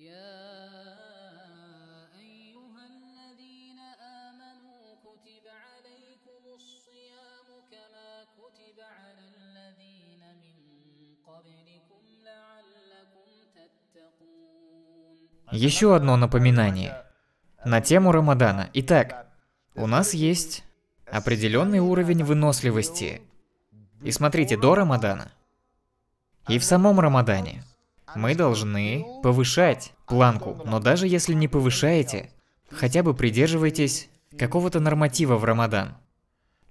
يا أيها الذين آمنوا كتب عليكم الصيام كما كتب على الذين من Еще одно напоминание на тему Рамадана. Итак, у нас есть определенный уровень выносливости. И смотрите, до Рамадана и в самом Рамадане – мы должны повышать планку, но даже если не повышаете, хотя бы придерживайтесь какого-то норматива в Рамадан.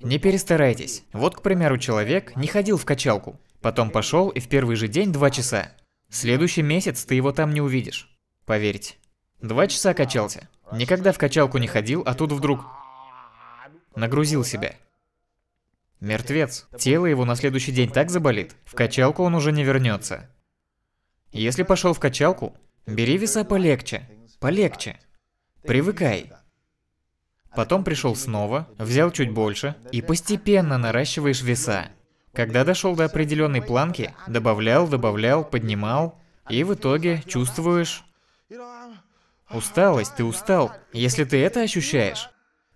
Не перестарайтесь. Вот, к примеру, человек не ходил в качалку, потом пошел и в первый же день два часа. Следующий месяц ты его там не увидишь. Поверьте. Два часа качался. Никогда в качалку не ходил, а тут вдруг... Нагрузил себя. Мертвец. Тело его на следующий день так заболит, в качалку он уже не вернется. Если пошел в качалку, бери веса полегче, полегче. Привыкай. Потом пришел снова, взял чуть больше и постепенно наращиваешь веса. Когда дошел до определенной планки, добавлял, добавлял, поднимал, и в итоге чувствуешь усталость, ты устал. Если ты это ощущаешь,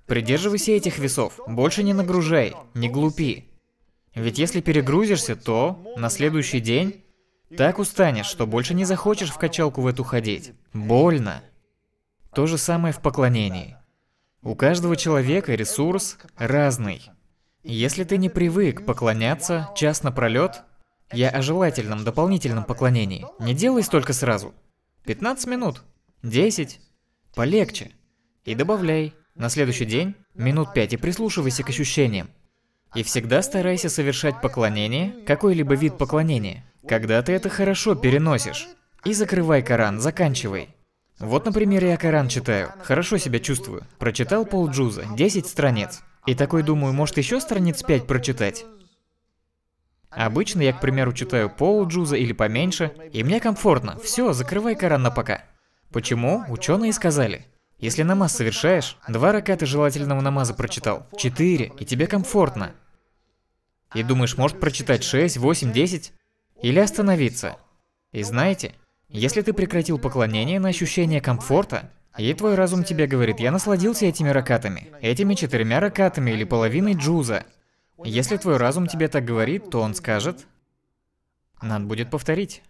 придерживайся этих весов, больше не нагружай, не глупи. Ведь если перегрузишься, то на следующий день так устанешь, что больше не захочешь в качалку в эту ходить. Больно. То же самое в поклонении. У каждого человека ресурс разный. Если ты не привык поклоняться час напролет, я о желательном дополнительном поклонении. Не делай столько сразу. 15 минут, 10, полегче. И добавляй. На следующий день минут 5 и прислушивайся к ощущениям. И всегда старайся совершать поклонение, какой-либо вид поклонения, когда ты это хорошо переносишь. И закрывай Коран, заканчивай. Вот, например, я Коран читаю, хорошо себя чувствую. Прочитал пол джуза, 10 страниц. И такой думаю, может еще страниц 5 прочитать? Обычно я, к примеру, читаю пол джуза или поменьше, и мне комфортно. Все, закрывай Коран на пока. Почему? Ученые сказали. Если намаз совершаешь, два раката желательного намаза прочитал, четыре, и тебе комфортно. И думаешь, может прочитать 6, 8, 10? или остановиться. И знаете, если ты прекратил поклонение на ощущение комфорта, и твой разум тебе говорит, я насладился этими ракатами, этими четырьмя ракатами или половиной джуза. Если твой разум тебе так говорит, то он скажет, надо будет повторить.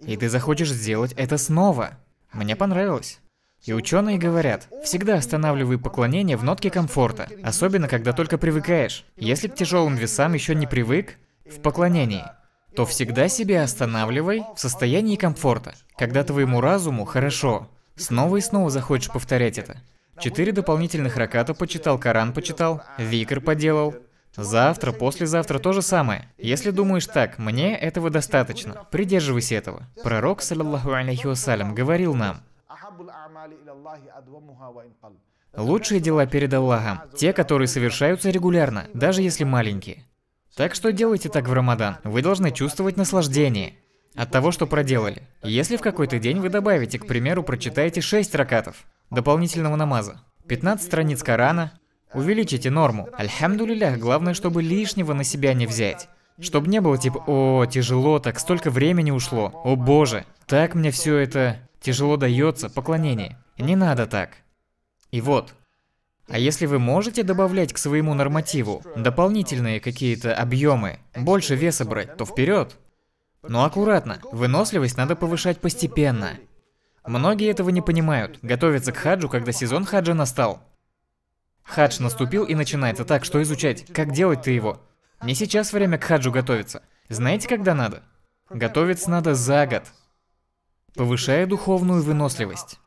И ты захочешь сделать это снова. Мне понравилось. И ученые говорят, всегда останавливай поклонение в нотке комфорта, особенно когда только привыкаешь. Если к тяжелым весам еще не привык, в поклонении – то всегда себя останавливай в состоянии комфорта, когда твоему разуму хорошо. Снова и снова захочешь повторять это. Четыре дополнительных раката почитал, Коран почитал, Викр поделал. Завтра, послезавтра то же самое. Если думаешь так, мне этого достаточно, придерживайся этого. Пророк, саллиллаху алейхи вассалям, говорил нам, Лучшие дела перед Аллахом – те, которые совершаются регулярно, даже если маленькие. Так что делайте так в Рамадан. Вы должны чувствовать наслаждение от того, что проделали. Если в какой-то день вы добавите, к примеру, прочитаете 6 ракатов дополнительного намаза, 15 страниц Корана, увеличите норму. Альхамдулилях, главное, чтобы лишнего на себя не взять. Чтобы не было типа, о, тяжело, так столько времени ушло, о боже, так мне все это тяжело дается, поклонение. Не надо так. И вот, а если вы можете добавлять к своему нормативу дополнительные какие-то объемы, больше веса брать, то вперед. Но аккуратно, выносливость надо повышать постепенно. Многие этого не понимают, готовятся к хаджу, когда сезон хаджа настал. Хадж наступил и начинается так, что изучать, как делать ты его. Не сейчас время к хаджу готовиться. Знаете, когда надо? Готовиться надо за год, повышая духовную выносливость.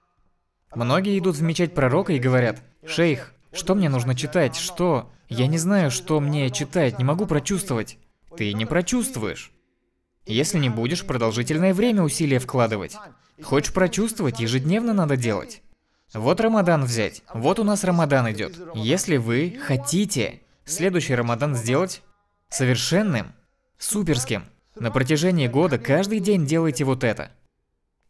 Многие идут в мечеть пророка и говорят – «Шейх, что мне нужно читать? Что? Я не знаю, что мне читать, не могу прочувствовать». Ты не прочувствуешь. Если не будешь продолжительное время усилия вкладывать. Хочешь прочувствовать, ежедневно надо делать. Вот Рамадан взять. Вот у нас Рамадан идет. Если вы хотите следующий Рамадан сделать совершенным, суперским, на протяжении года каждый день делайте вот это.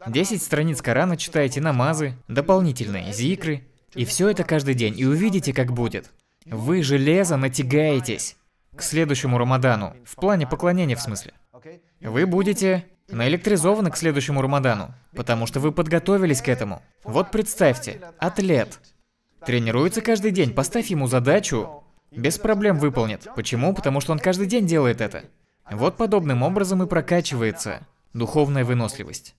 10 страниц Корана читайте намазы, дополнительные зикры, и все это каждый день, и увидите, как будет. Вы железо натягаетесь к следующему Рамадану, в плане поклонения в смысле. Вы будете наэлектризованы к следующему Рамадану, потому что вы подготовились к этому. Вот представьте, атлет тренируется каждый день, поставь ему задачу, без проблем выполнит. Почему? Потому что он каждый день делает это. Вот подобным образом и прокачивается духовная выносливость.